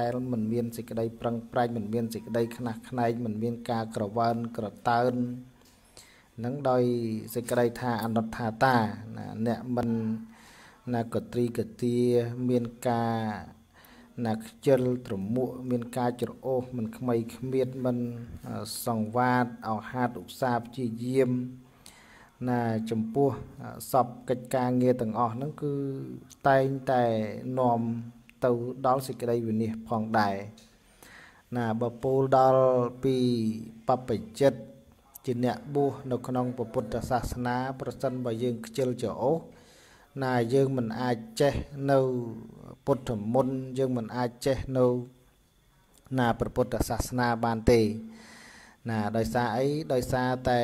ដែលមិនមានសេចក្តីប្រឹងប្រែងមិនមានសេចក្តីខ្នះខ្នែងមិនមាន ការក្រវើនក្រតើននឹងដោយសេចក្តីថាអនុថាតាណាអ្នកមិនណាកត្រីកទាមានការណាខ្ជិលត្រមួកមានការច្រអូសមិនខ្មៃខ្មៀតមិនសង្វាតអហាតឧស្សាហ៍ព្យាយាម ណាចំពោះសពកិច្ចការងារទាំងអស់ហ្នឹងគឺតែងតែនាំទៅដល់សេចក្តីវិនិច្ឆ័យផងដែរណាបើពូលដល់ពីបព្វជិតជាអ្នកបួសនៅក្នុងពុទ្ធសាសនា ប្រសិនបើយើងខ្ជិលច្រអូសណាយើងមិនអាចចេះនៅពុទ្ធមន្តយើងមិនអាចចេះនៅណាព្រះពុទ្ធសាសនាបានទេ ណាដោយសារអីដោយសារតែ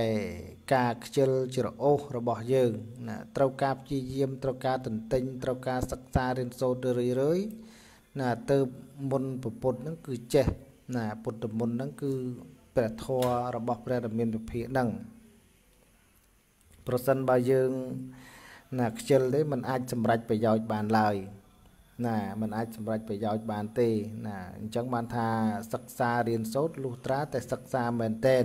ការខ្ជិលច្រអូសរបស់យើង ណា ត្រូវការព្យាយាមត្រូវការតន្ទិញត្រូវការសិក្សារៀនសូត្ររឿយរឿយរឿយណាទៅមុនពុទ្ធនឹង គឺចេះណាពុទ្ធមុននឹង គឺព្រះធម៌របស់ ព្រះរាមាភិភិនឹងប្រសិនបើយើង ណាខ្ជិលទេมันអាចសម្រេចប្រយោជន៍បានឡើយណាมันអាចសម្រេចប្រយោជន៍បានទេណាអញ្ចឹងបានថាសិក្សារៀនសូត្រលុះត្រាតែសិក្សាមែនតែន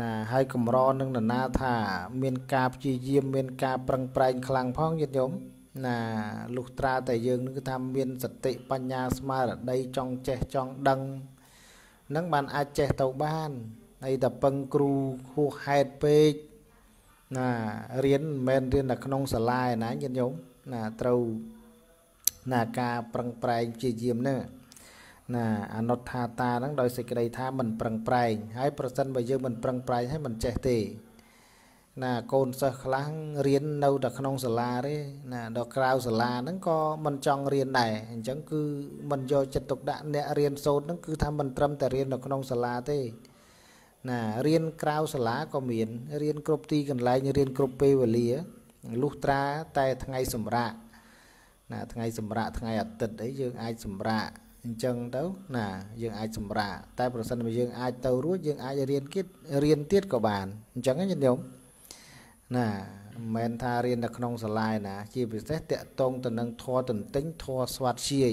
ណា ហើយកម្រនឹងនរណាថាមានការព្យាយាមមានការប្រឹងប្រែងខ្លាំងផងញាតិញោមណាលុះត្រាតែយើងនឹងថាមានសតិបញ្ញាស្មារតីចង់ចេះចង់ដឹងនឹងបានអាចចេះទៅបានហើយតែពឹងគ្រូហួសហេតុពេកណារៀនមិនមែនរៀនតែក្នុងសាលាឯណាញាតិញោមណាត្រូវណាការប្រឹងប្រែងព្យាយាមហ្នឹងណា អនុដ្ឋាតាហ្នឹងដោយសេចក្តីថាមិនប្រឹងប្រែងហើយប្រសិនបើយើងមិនប្រឹងប្រែងហើយមិនចេះទេណាកូនសិស្សខ្លះរៀននៅតែក្នុងសាលាទេណា ដល់ក្រៅសាលាហ្នឹងក៏មិនចង់រៀនដែរអញ្ចឹងគឺមិនយកចិត្តទុកដាក់អ្នករៀនសូត្រហ្នឹងគឺថាមិនត្រឹមតែរៀននៅក្នុងសាលាទេណារៀនក្រៅសាលាក៏មានរៀនគ្រប់ទីកន្លែងរៀនគ្រប់ពេលវេលាលុះត្រាតែថ្ងៃសម្រាកណាថ្ងៃសម្រាកថ្ងៃអាទិត្យអីយើងអាចសម្រាកអញ្ចឹងទៅណាយើងអាចសម្រាកតែប្រសិនបើយើងអាចទៅរួចយើងអាចរៀនទៀតរៀនទៀតក៏បានអញ្ចឹងណាញាតិញោមណាមិនមែនថារៀននៅក្នុងសាលាណា ជាពិសេសតកតងទៅនឹងធរទន្ទិញធរស្វាត់ជាយ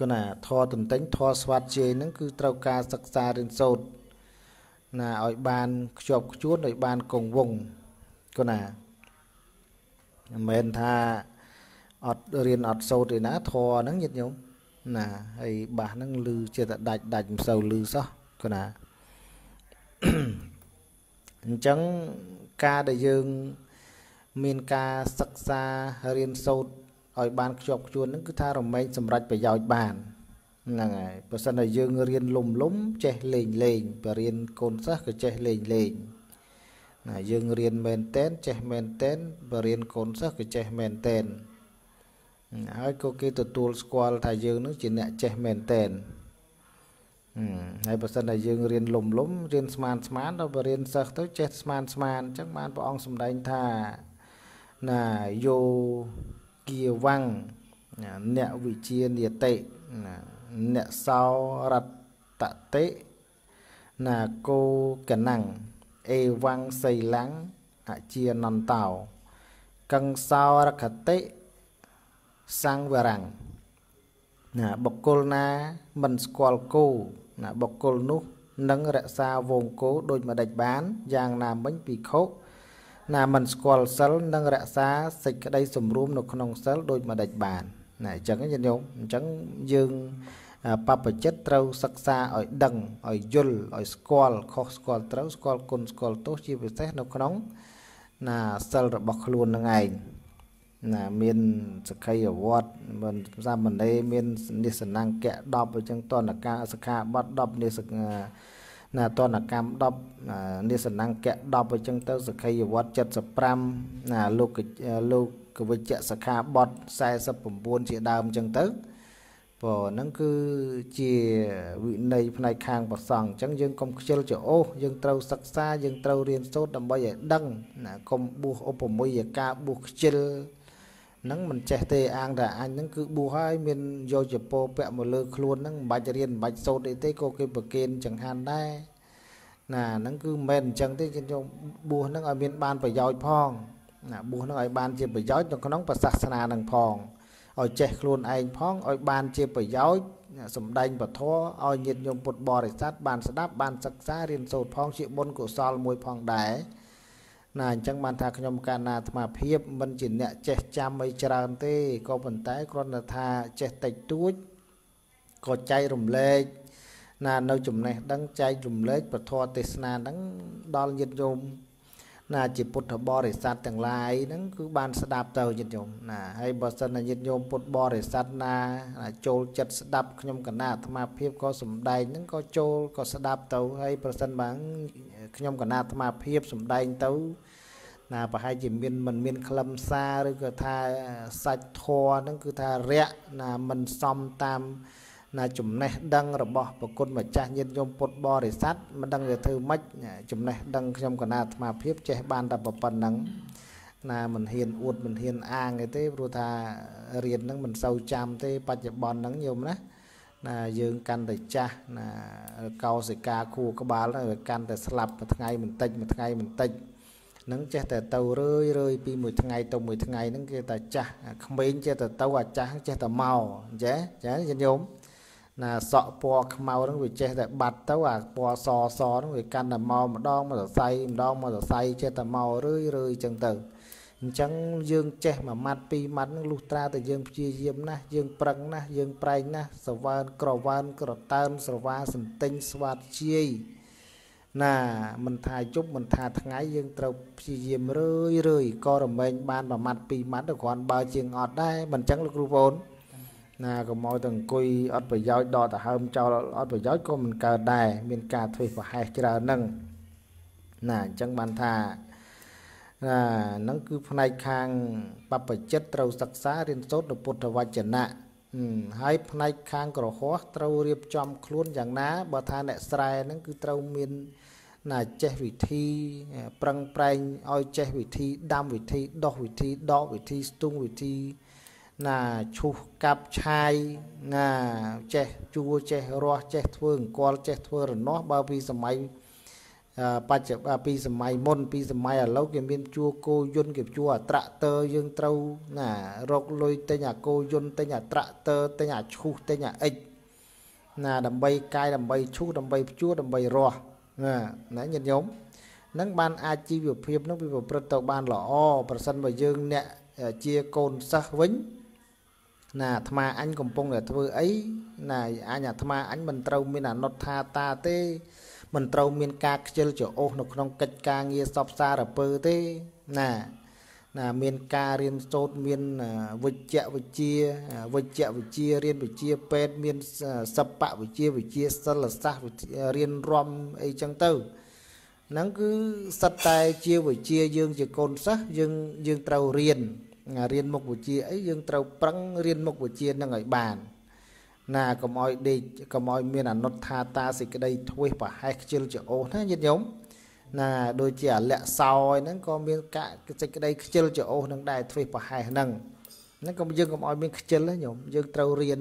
គណាធរទន្ទិញធរស្វាត់ជាយហ្នឹងគឺត្រូវការសិក្សារៀនសូត្រណាឲ្យបាន ខ្ជាប់ខ្ជួនឲ្យបានគង់វង្សគណាមិនមែនថាអត់រៀនអត់សូត្រទេណាធរហ្នឹងញាតិញោមណាហើយបាសហ្នឹងលឺជាតែដាច់ដាច់មិនសូវលឺសោះគណាអញ្ចឹងការដែលយើងមានការសិក្សារៀនសូត្រឲ្យបានខ្ជាប់ខ្ជួននឹងគឺថារមែងសម្រាប់ប្រយោជន៍បានហ្នឹងហើយបើសិនតែយើងរៀនលំលំ ចេះលេងលេងបើរៀនកូនសិស្សក៏ចេះលេងលេងណាយើងរៀនមែនតែនចេះមែនតែនបើរៀនកូនសិស្សក៏ចេះមែនតែនហើយក៏គេទទួលស្គាល់ថាយើងនឹងជាអ្នក ចេះមែនតែនហើយបើសិនតែយើងរៀនលំលំរៀនស្មានស្មានដល់បើរៀនសិស្សទៅចេះស្មានស្មានអញ្ចឹងបានព្រះអង្គសម្ដែងថាណាយោគៀវੰងអ្នកវិជានិតិណាអ្នកសោរតតិណាកោកណੰងអេវੰងសីលੰងអជានន្តោកੰងសោរខតិសង្វរੰងណាបុគ្គលណាមិនស្គាល់គោណាបុគ្គលនោះនឹងរក្សាវងគោដូចម្ដេចបានយ៉ាងណាមិញពីខុសណាមិនស្គាល់សិលនឹងរក្សាសេចក្តីសម្រួមនៅក្នុងសិលដូចម្ដេចបានណាអញ្ចឹងញាតិញោមអញ្ចឹងយើងបព្វជិតត្រូវសិក្សាឲ្យ ដឹងឲ្យយល់ឲ្យស្គាល់ខុសស្គាល់ត្រូវស្គាល់គុណស្គាល់ទោសជាពិសេសនៅក្នុងណាសិលរបស់ខ្លួននឹងឯងណាមានសក្កិយវត្តមិនសាមណេរមាននិស្សនង្កៈ10អញ្ចឹងតនការសិក្ខាបទ10និស្សណាតនកម្ម10និស្សនង្កៈ10អញ្ចឹងទៅសក្កិយវត្ត75ណាលោកលោកកវិជ្ជសិក្ខាបទ49ជាដើមអញ្ចឹងទៅព្រោះហ្នឹងគឺជាវិន័យផ្នែកខាងប្រសង់អញ្ចឹងយើង កុំខ្ជិលច្រអូសយើងត្រូវសិក្សាយើងត្រូវរៀនសូត្រដើម្បីឲ្យដឹងណាកុំបួសឧបមយកាបួសខ្ជិលហ្នឹងមិនចេះទេអាងតែអញហ្នឹងគឺប៊ូហើយមានយកចពោពាក់មកលើខ្លួនហ្នឹងមិនបាច់រៀនមិនបាច់សូត្រអីទេក៏គេប្រគេនចង្ហាន់ដែរណាហ្នឹងគឺមិនមែនអញ្ចឹងទេគេយកប៊ូហ្នឹងឲ្យមានបាន ប្រយោជន៍ផងណាប៊ូហ្នឹងឲ្យបានជាប្រយោជន៍នៅក្នុងប្រសាសនាហ្នឹងផងឲ្យចេះខ្លួនឯងផងឲ្យបានជាប្រយោជន៍សំដែងពធឲ្យញាតិញោមពុទ្ធបរិស័ទបានស្ដាប់បានសិក្សារៀនសូត្រផងជាបុណ្យកុសលមួយផងដែរណាអញ្ចឹងបានថាខ្ញុំកាលណាអាត្មាភាពមិនជាអ្នកចេះចាំអីច្រើនទេក៏ប៉ុន្តែគ្រាន់តែថាចេះតិចតួចក៏ចែករំលែកណានៅ ចំណេះដឹងចែករំលែកពធទេសនាហ្នឹងដល់ញាតិញោមណាជាពុទ្ធបរិស័ទទាំងឡាយហ្នឹងគឺ បានស្ដាប់ទៅញាតិញោមណាហើយបើសិនណាញាតិញោមពុទ្ធបរិស័ទណាចូលចិត្តស្ដាប់ខ្ញុំ កណាអាត្មាភាពក៏សំដែងហ្នឹងក៏ចូលក៏ស្ដាប់ទៅហើយប្រសិនបើខ្ញុំកណាអាត្មាភាពសំដែងទៅ ណាប្រហែលជាមានមិនមានខ្លឹមសារឬក៏ថាសាច់ធัวហ្នឹងគឺថារយៈណាមិនសមតាមណាចំណេះដឹងរបស់ប្រគុណម្ចាស់ញាតិញោមពុទ្ធបរិស័ទមិនដឹងវាធ្វើម៉េចចំណេះដឹងខ្ញុំកណាអាត្មាភាពចេះបានតែប៉ុណ្ណឹងណាមិនហ៊ានអួតមិនហ៊ានអាងទេព្រោះថារៀននឹងមិនសូវចាំទេបច្ចុប្បន្នហ្នឹងញោមណាណាយើងកាន់តែចាស់ណាកោសិកាខួរក្បាលទៅកាន់តែស្លាប់មួយថ្ងៃបន្តិចមួយថ្ងៃបន្តិចនឹងចេះតែទៅរឿយរឿយពីមួយថ្ងៃទៅមួយថ្ងៃហ្នឹងគេតែចាស់ក្មេងចេះតែទៅអាចាស់ចេះតែមកអញ្ចឹងចាញោមណាសក់ពណ៌ខ្មៅហ្នឹងវាចេះតែបាត់ទៅអាពណ៌សសហ្នឹងវាកាន់តែមកម្ដងមកសរសៃម្ដងមកសរសៃចេះតែមករឿយរឿយអញ្ចឹងទៅអញ្ចឹងយើង ចេះមួយម៉ាត់ពីរម៉ាត់ហ្នឹងលុះត្រាតែយើងព្យាយាមណាស់យើងប្រឹងណាស់យើងប្រែងណាស់សវើនក្រវើនក្រតើនស្រវាសន្ទិញស្វាតជាយណាមិនថាយប់មិនថាថ្ងៃយើងត្រូវព្យាយាមរឿយរឿយក៏រមែងបានមួយម៉ាត់ពីរម៉ាត់ទៅគ្រាន់បើ ជាងអត់ដែរមិនអញ្ចឹងលោកគ្រូបងណាកុំឲ្យតែអង្គុយអត់ប្រយោជន៍ដកដហើមចោលអត់ប្រយោជន៍ក៏មិនកើតដែរមានការធ្វេសប្រហែសច្រើនហ្នឹងណាអញ្ចឹងបានថាណាហ្នឹងគឺផ្នែកខាងបព្វជិតត្រូវសិក្សារៀនសូត្រពុទ្ធវចនៈហើយផ្នែកខាង ក្រហោះត្រូវរៀបចំ ខ្លួនយ៉ាងណាបើថាអ្នកស្រែហ្នឹងគឺត្រូវមាន ណាចេះវិធី ប្រឹងប្រែងឲ្យចេះវិធីដាំវិធីដោះវិធីដកវិធីស្ទូងវិធីណាឈូសកាប់ឆាយណាចេះជួចេះរាស់ចេះធ្វើអង្គលចេះធ្វើរនាស់បើពីសម័យបច្ចុប្បន្នពី សម័យមុនពីសម័យឥឡូវគេមាន ជួគោយន្តគេជួអាត្រាក់ទ័រយើងត្រូវណារកលុយទិញអាគោយន្តទិញអាត្រាក់ទ័រទិញអាឈូសទិញអាអិចណាដើម្បី កាយដើម្បីឈូសដើម្បីជួដើម្បីរាស់ណាណាញាតិញោមនឹងបានអាចជីវភាពនឹងវាប្រព្រឹត្តទៅបានល្អប្រសិនបើយើងអ្នកជាកូនសិស្សវិញណាអាត្មាអញកំពុងតែធ្វើអីណាអញអាត្មាអញមិនត្រូវមានអនុដ្ឋាតាទេមិនត្រូវមានការខ្ជិលច្រអូសនៅក្នុងកិច្ចការងារសពសារពើទេណាណាមានការរៀនសូត្រមានវិជ្ជវិជាវិជ្ជវិជារៀនវិជាពេទ្យមានសិប្បវិជាវិជាសិលសាស្ត្ររៀនរំអីចឹងទៅហ្នឹងគឺសិតតែជាវិជាយើងជាកូនសិស្សយើងយើងត្រូវរៀនរៀនមុខវិជ្ជាអីយើងត្រូវប្រឹងរៀនមុខវិជ្ជានឹងឲ្យបានណាកុំឲ្យដេកកុំឲ្យមានអនុដ្ឋាតាសេចក្តីធ្វេសប្រហែសខ្ជិលច្អូសណាញាតិញោមណាដូចជាអលៈសោយហ្នឹងក៏មានកាសេចក្តីខ្ជិលច្អូសនឹងដែរធ្វេសប្រហែសហ្នឹងហ្នឹងក៏យើងកុំឲ្យមានខ្ជិលណាញោមយើងត្រូវរៀន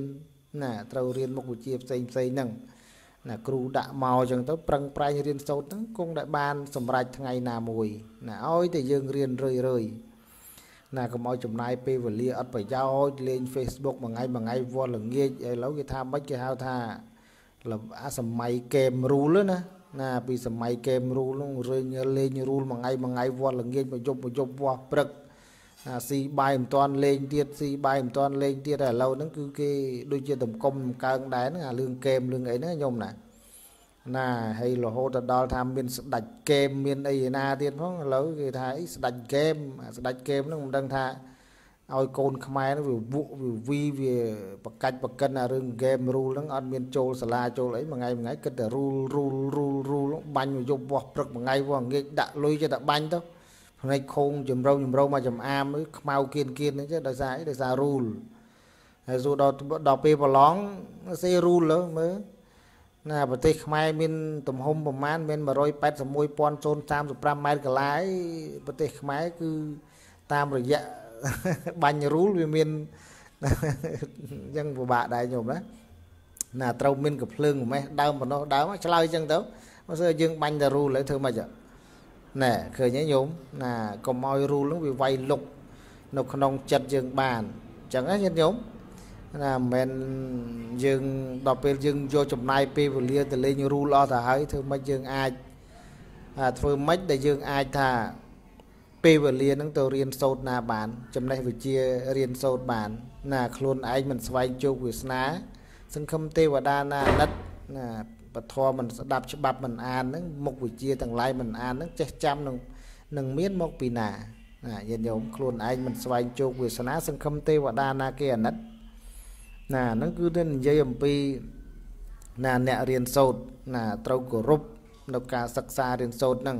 ណាត្រូវរៀនមុខវិជ្ជាផ្សេងផ្សេងហ្នឹងណាគ្រូដាក់មកអញ្ចឹងទៅប្រឹងប្រែងរៀនសូត្រហ្នឹងគង់តែបានសម្រេចថ្ងៃណាមួយណាឲ្យតែយើងរៀនរឿយរឿយណាកុំឲ្យចំណាយពេលវេលាអត់ប្រយោជន៍លេង Facebook មួយថ្ងៃមួយថ្ងៃវល់ល្ងាចឥឡូវគេថាម៉េចគេហៅថាអាសម័យ game rule ណាណា ពីសម័យ game rule នឹងរឿងលេង rule មួយថ្ងៃមួយថ្ងៃវល់ល្ងាចមួយយប់មួយយប់វោះព្រឹកអាស៊ីបាយមិនទាន់លេងទៀតស៊ីបាយមិនទាន់លេងទៀតឥឡូវហ្នឹងគឺគេដូចជាតម្កុំតម្កើងដែរហ្នឹងអារឿង game រឿងអីហ្នឹងខ្ញុំណាណាហើយរហូតដល់ថាមានស្ដាច់ហ្គេមមានអីណាទៀតផងឥឡូវគេថាអីស្ដាច់ហ្គេមស្ដាច់ហ្គេមហ្នឹងមិនដឹងថាឲ្យកូនខ្មែរហ្នឹងវាវក់វាវីវាបកាច់បកិនអារឿងហ្គេមរូលហ្នឹងអត់មានចូលសាលាចូលអីមួយថ្ងៃមួយថ្ងៃគិតតែរូលរូលរូលរូលបាញ់យប់វោះព្រឹកមួយថ្ងៃវោះងាកដាក់លុយចេះតែបាញ់ទៅផ្នែកខូងចម្រងចម្រងមកចំអាមខ្មៅគៀនគៀនហ្នឹងចេះដោយសារអីដោយសាររូលហើយសួរដល់ដល់ពេលប្រឡងសេរូលលើមើលណាប្រទេសខ្មែរមានទំហំប្រមាណមាន181,035ម៉ែត្រកាឡាឯប្រទេសខ្មែរគឺតាមរយៈបាញ់រូលវាមានអញ្ចឹងពិបាកដែរញោមណាណាត្រូវមានកំភ្លើងម៉េះដើមបំណោះដើមឆ្លើយអញ្ចឹងទៅបើស្អើយើង បាញ់តែរូលហើយធ្វើម៉េចណែឃើញទេញោមណាកុំឲ្យរូលនឹងវាវាយលុកនៅក្នុងចិត្តយើង បានអញ្ចឹងណាញាតិញោមណាមិនមែនយើងដល់ពេលយើងយកចំណាយពេលវេលាទៅលេងរូលអស់ទៅហើយ ធ្វើម៉េចយើងអាចធ្វើម៉េចដែលយើងអាចថា ពេលវេលានឹងទៅរៀនសូត្រណាបាន ចំណេះវិជ្ជារៀនសូត្របាន ណា ខ្លួនឯងមិនស្វែងជោគវាសនាសង្ឃឹមទេវតាណាអណិតណាបធមមិនស្ដាប់ច្បាប់មិនអាននឹងមុខវិជ្ជាទាំងឡាយមិនអាននឹងចេះចាំនឹងនឹងមានមកពីណាណាយាយញោមខ្លួនឯងមិនស្វែងជោគវាសនា សង្ឃឹមទេវតាណាគេអាណិតណាហ្នឹងគឺតែនិយាយអំពីណាអ្នករៀនសូត្រណាត្រូវគោរពនៅការសិក្សារៀនសូត្រហ្នឹង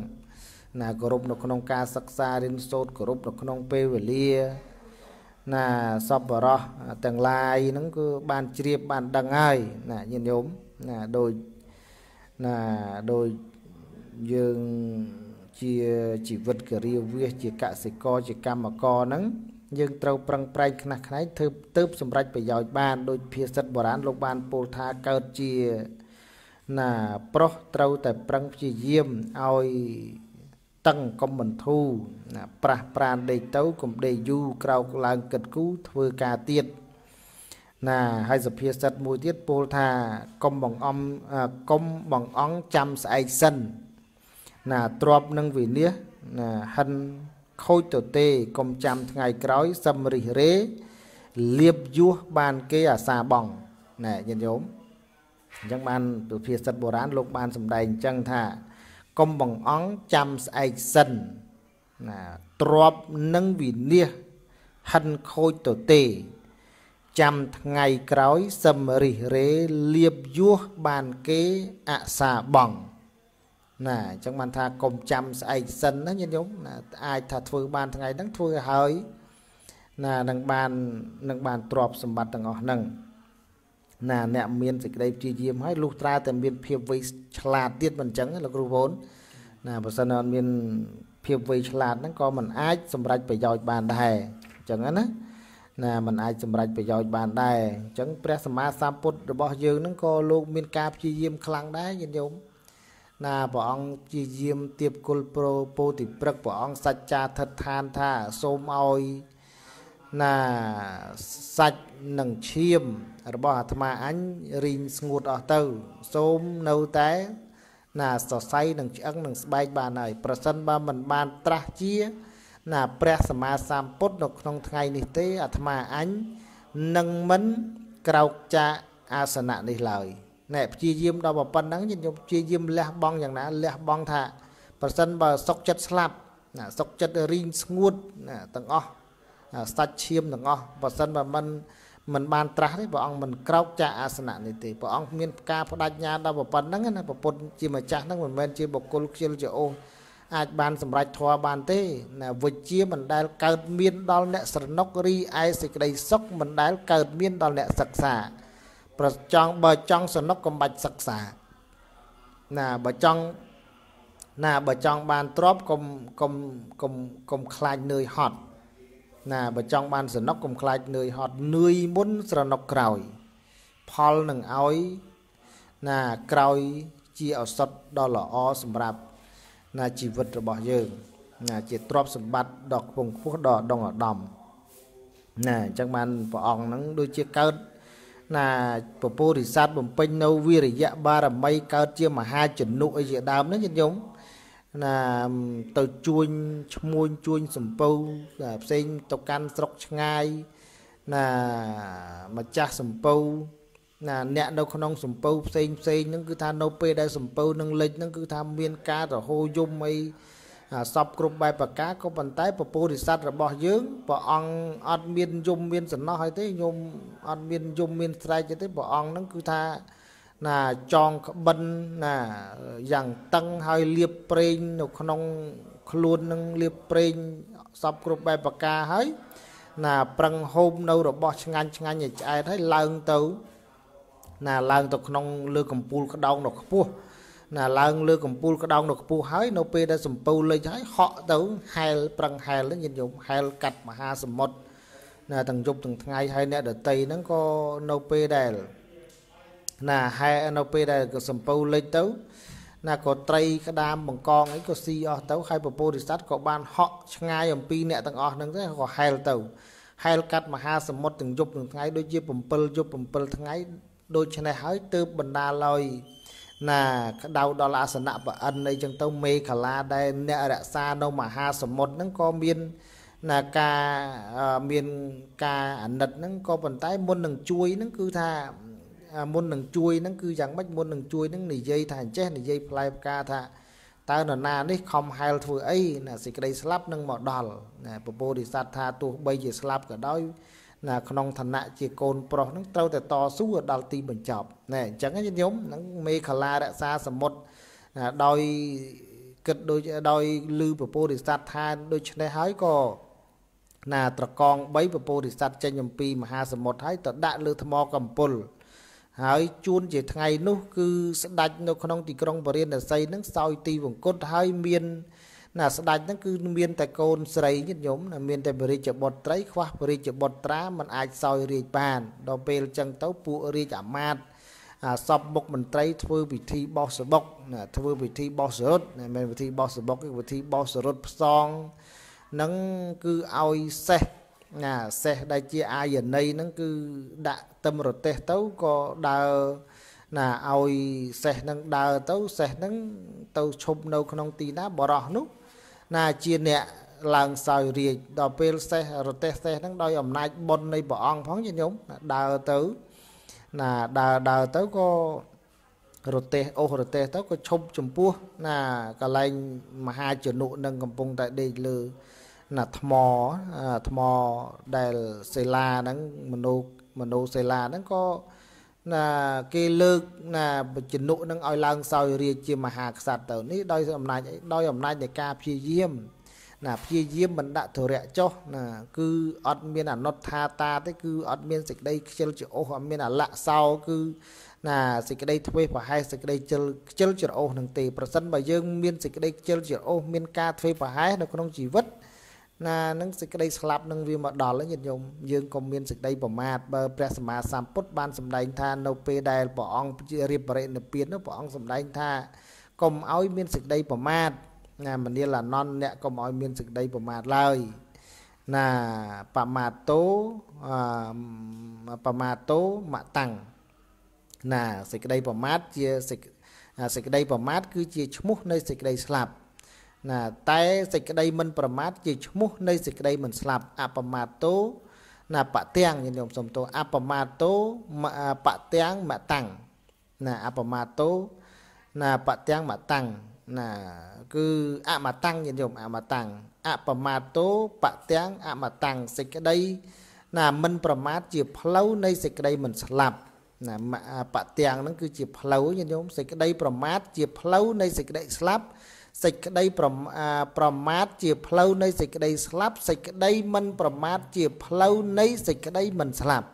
ណាគោរពនៅក្នុងការសិក្សារៀនសូត្រគោរពនៅក្នុង ពេលវេលា ណាសពបរោះទាំងឡាយហ្នឹងគឺបានជ្រាបបានដឹងហើយណាញាតិញោមណាដូចណាដូចយើងជាជីវិតករាវាសជាកសិករជាកម្មករហ្នឹងយើងត្រូវប្រឹងប្រែងខ្នះខ្នែងធ្វើទៅសម្រាប់ប្រយោជន៍បានដោយភាសិតបុរាណលោកបានពោលថាកើតជា ណាប្រុសត្រូវតែប្រឹងព្យាយាមឲ្យតឹងកុំបន្ធូរណា ប្រះប្រានដេកទៅកុំដេកយូរក្រោកឡើងគិតគូធ្វើការទៀតណាហើយសភាសិតមួយទៀតពោលថាកុំបងអំកុំបងអង្គចាំស្អែកសិន ណាទ្របនឹងវិនិច្ឆ័យណាហិនខូចទៅទេកុំចាំថ្ងៃក្រោយសឹមរិះរេលៀបយោះបានគេអាសាបងណែញាតិញោមអញ្ចឹងបានពុភាសិតបុរាណលោកបាន សម្ដែងអញ្ចឹងថា កុំបងអង្គចាំស្អែកសិនណាទ្របនឹងវិនិច្ឆ័យហិនខូចទៅទេចាំថ្ងៃក្រោយសឹមរិះរេលៀបយោះបានគេអសាបងណាអញ្ចឹងបានថាកុំចាំស្អែកសិនណាញាតិញោមណាអាចថាធ្វើបានថ្ងៃហ្នឹងធ្វើហើយណានឹងបាននឹងបានទ្រពសម្បត្តិទាំងអស់ហ្នឹងណាអ្នកមានសេចក្តីព្យាយាមហើយលុះត្រាតែមានភាពវៃឆ្លាតទៀតមិនអញ្ចឹងលោកគ្រូវូន ណាបើសិនអត់មានភាពវៃឆ្លាតហ្នឹងក៏មិនអាច សម្រេចប្រយោជន៍បានដែរអញ្ចឹងណាណាมันអាចសម្រេចប្រយោជន៍បានដែរអញ្ចឹងព្រះសម្មាសម្ពុទ្ធរបស់យើងហ្នឹងក៏លោកមានការព្យាយាមខ្លាំងដែរញាតិញោមណាព្រះអង្គព្យាយាមទៀបគុលប្រពោធិព្រឹកព្រះអង្គសច្ចាធិដ្ឋានថាសូមឲ្យណាសាច់និងឈាមរបស់អាត្មាអញរីងស្ងួតអស់ទៅ សូមនៅតែ ណាសរសៃនិងឆ្អឹងនិងស្បែកបានហើយប្រសិនបើមិនបានត្រាស់ជា ណា ព្រះសម្មាសម្ពុទ្ធនៅ ក្នុងថ្ងៃនេះទេអាត្មាអញនឹងមិនក្រោកចាកអាសនៈនេះឡើយ។ណែព្យាយាមដល់ប៉ុណ្ណឹងញាតិញោមព្យាយាមលះបង់យ៉ាងណាលះបង់ថាប្រសិនបើសុកចិត្តស្លាប់ណាសុកចិត្តរីងស្ងួតណាទាំងអស់សាច់ឈាមទាំងអស់បើសិនបើមិនមិនបានត្រាស់ទេព្រះអង្គមិនក្រោកចាកអាសនៈនេះទេព្រះអង្គមានការផ្ដាច់ញា ដល់ប៉ុណ្ណឹងណាប្រពន្ធជាម្ចាស់ហ្នឹងមិនមែនជាបុគ្គលខ្ជិលជាអូសអាចបានសម្រេចធម៌បានទេណាវិជ្ជាមិនដែលកើតមានដល់អ្នកស្រណុករីឯសេចក្តីសុខមិនដែលកើតមានដល់អ្នកសិក្សាប្រចង់បើចង់សនុកកំបាច់សិក្សាណាបើចង់ណាបើចង់បានទ្របកុំកុំកុំកុំខ្លាចនឿយហត់ណាបើចង់បានសនុកកុំខ្លាចនឿយហត់នឿយមុនស្រណុកក្រោយ ផលនឹងឲ្យណាក្រោយជាឱសថដ៏ល្អសម្រាប់ ណាជីវិតរបស់យើង ណា ជាទ្រព្យសម្បត្តិដ៏ខ្ពង់ខ្ពស់ដ៏ដងឧត្តមណាអញ្ចឹងបានព្រះអង្គហ្នឹងដូចជាកើតណាពពុរិស័តបំពេញនៅវិរិយៈបារមីកើតជាមហាជំនុអីជាដើមហ្នឹងញាតិញោមណាទៅជួញឈ្មួញជួញសំពៅផ្សេងទៅកាន់ស្រុកឆ្ងាយណាម្ចាស់សំពៅណាអ្នកនៅក្នុងសំពៅផ្សេងផ្សេងហ្នឹងគឺថានៅពេលដែលសំពៅនឹងលិចហ្នឹងគឺថាមាន ការរហោយំអីសពគ្រប់បែបប្រការក៏ប៉ុន្តែពពុរិស័ទរបស់យើងព្រះអង្គអត់មានយំមានសំណោះអីទេញោមអត់មានយំមានស្រែកទេព្រះអង្គហ្នឹងគឺថាណាចងក្បិនណាយ៉ាងតឹងហើយលៀបប្រេងនៅក្នុងខ្លួននឹងលៀបប្រេងសពគ្រប់បែបប្រការហើយណាប្រឹងហូបនៅរបស់ឆ្ងាញ់ឆ្ងាញ់ឲ្យឆ្អែតហើយឡើងទៅណាឡើងទៅក្នុង លើកំពូល ក្តោងនៅខ្ពស់ណាឡើងលើកំពូលក្តោងនៅខ្ពស់ហើយនៅពេលដែល សំពៅលិចហើយហក់ទៅ ហែលប្រឹងហែលញាតិញោមហែលកាត់មហាសមុទ្រណាទាំងយប់ទាំងថ្ងៃហើយអ្នកដតីហ្នឹងក៏នៅពេលដែលណាហែនៅពេលដែលសំពៅលិចទៅណាក៏ត្រីក្តាមបង្កងអីក៏ស៊ីអស់ទៅហើយពពុទ្ធិស័តក៏បានហក់ឆ្ងាយអំពីអ្នកទាំងអស់ហ្នឹងទៅក៏ហែលទៅហែលកាត់មហាសមុទ្រទាំងយប់ទាំងថ្ងៃដូចជា7យប់7ថ្ងៃដូច្នេះហើយទើបបណ្ដាលឲ្យណាក្តៅដល់អាសនៈប្រអិនអីចឹងទៅមេខលាដែលអ្នករក្សានៅមហាសមុទ្រហ្នឹងក៏មានណាការមានការអាណិតហ្នឹងក៏ប៉ុន្តែមុននឹងជួយហ្នឹងគឺថាមុននឹងជួយហ្នឹងគឺយ៉ាងម៉េចមុននឹងជួយហ្នឹងនិយាយថាអញ្ចេះនិយាយផ្លែផ្កាថាតើនរណា នេះខំហែលធ្វើអីណាសេចក្តីស្លាប់នឹងមកដល់ណាពពោធិសត្វថាទោះបីជាស្លាប់ក៏ដោយណាក្នុងឋានៈជាកូនប្រុសនឹងត្រូវតែតស៊ូដល់ទីបញ្ចប់ណែអញ្ចឹងខ្ញុំនឹងមេខលារក្សាសមុទ្រណាដោយគិតដោយដោយលឺពពោរិស័តថាដូច្នេះហើយក៏ណាត្រកង3ពពោរិស័តចេញអំពី មហាសមុទ្រហើយទៅដាក់លើថ្ម កំពុលហើយជួន ជាថ្ងៃនោះគឺស្ដាច់នៅក្នុងទីក្រុងបរិណសីនឹងសោយទីវង្គតហើយមានណាស្ដេចហ្នឹងគឺមានតែកូនស្រីញាតិញោមមានតែបរិជ្ជបុត្រី ខ្វះបរិជ្ជបុត្រាมันអាចសោយរាជបានដល់ពេលចឹងទៅពួករាជអាមាត្យអាសពមុខមន្ត្រី ធ្វើពិធីបោះសបុកធ្វើពិធីបោះសរុតមិនមែនពិធីបោះសបុកទេពិធីបោះសរុតផ្សងនឹងគឺឲ្យសេះណាសេះដែលជាអាយន័យហ្នឹងគឺដាក់ទឹមរទេសទៅក៏ដើរណាឲ្យសេះហ្នឹងដើរទៅសេះហ្នឹង ទៅឈប់នៅក្នុងទីណាបរោះនោះណាជាអ្នកឡើងសោយរាជដល់ពេលសេះរទេសសេះហ្នឹងដោយអំណាចបុណ្យនៃព្រះអង្គផងញាតិញោមដើរទៅណាដើរដើរទៅក៏រទេសអូសរទេសទៅក៏ឈប់ចំពោះណាកលែងមហាជនុនឹងកំពុងតែដេកលើណាថ្មថ្មដែលសេឡាហ្នឹងមនុស្សមនុស្សសេឡាហ្នឹងក៏ណាគេលើកណាបច្ចនុនឹងឲ្យឡើងសោយរាជជាមហាក្សត្រទៅនេះដោយអំណាចដោយអំណាចនៃការព្យាយាមណាព្យាយាមបណ្ដាក់ធរៈចុះណាគឺអត់មានអនុត្ថាតាទេគឺអត់មានសេចក្តីខ្ជិលច្រអូសអត់មានអលៈសោគឺណាសេចក្តីធ្វេសប្រហែសសេចក្តីខ្ជិលខ្ជិលច្រអូសនឹងទេប្រសិនបើយើងមានសេចក្តីខ្ជិលច្រអូសមានការធ្វេសប្រហែសនៅក្នុងជីវិតណាណានឹងសេចក្តីស្លាប់នឹងវាមកដល់ញាតិញោមយើងក៏មានសេចក្តីប្រមាទបើព្រះសម្មាសម្ពុទ្ធបានសម្ដែងថានៅ ពេលដែលព្រះអង្គរៀបបរិនិព្វាននោះព្រះអង្គសម្ដែងថាកុំឲ្យមានសេចក្តីប្រមាទណាមនាលអនន្តអ្នកកុំឲ្យមានសេចក្តីប្រមាទឡើយណាបមាតោបមាតោមតាំងណាសេចក្តីប្រមាទជាសេចសេចក្តីប្រមាទគឺជាឈ្មោះនៃសេចក្តីស្លាប់ណាតែសេចក្តីមិន ប្រមាទជាឈ្មោះនៃសេចក្តីមិនស្លាប់អបមាទោណាបទាំងញោមសំទោអបមាទោបទាំងមតាំងណាអបមាទោណាបទាំងមតាំងណាគឺអមតាំងញោមអមតាំងអបមាទោបទាំងអមតាំងសេចក្តី ណាមិនប្រមាទជាផ្លូវនៃសេចក្តីមិនស្លាប់ណាបទាំងហ្នឹងគឺជាផ្លូវញោមសេចក្តីប្រមាទជាផ្លូវនៃសេចក្តីស្លាប់សេចក្តីប្រមាទជា ផ្លូវនៃសេចក្តីស្លាប់សេចក្តីមិនប្រមាទជាផ្លូវនៃសេចក្តីមិនស្លាប់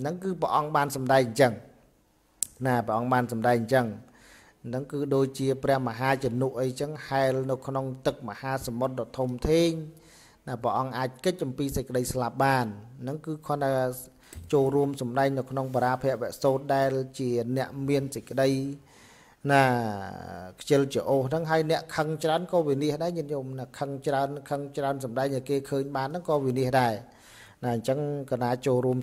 ហ្នឹងគឺព្រះអង្គបានសម្ដែងអញ្ចឹងណាព្រះអង្គបានសម្ដែងអញ្ចឹងហ្នឹងគឺដូចជា ព្រះមហាជំនុអីចឹងហែលនៅក្នុង ទឹកមហាសមុទ្រដ៏ធំធេង ណាព្រះអង្គអាចកិច្ចអំពីសេចក្តីស្លាប់បានហ្នឹងគឺគាត់ថាចូលរួមសម្ដែងនៅក្នុងបរាភវៈសោតដែល ជា អ្នក មានសេចក្តីណាខ្ជិលច្អូសហ្នឹងហើយអ្នកខឹងច្រើនក៏វិនិច្ឆ័យដែរញាតិញោមណាខឹងច្រើនខឹងច្រើនសំដែងឲ្យគេឃើញបានហ្នឹងក៏វិនិច្ឆ័យដែរណាអញ្ចឹងកណាចូលរួម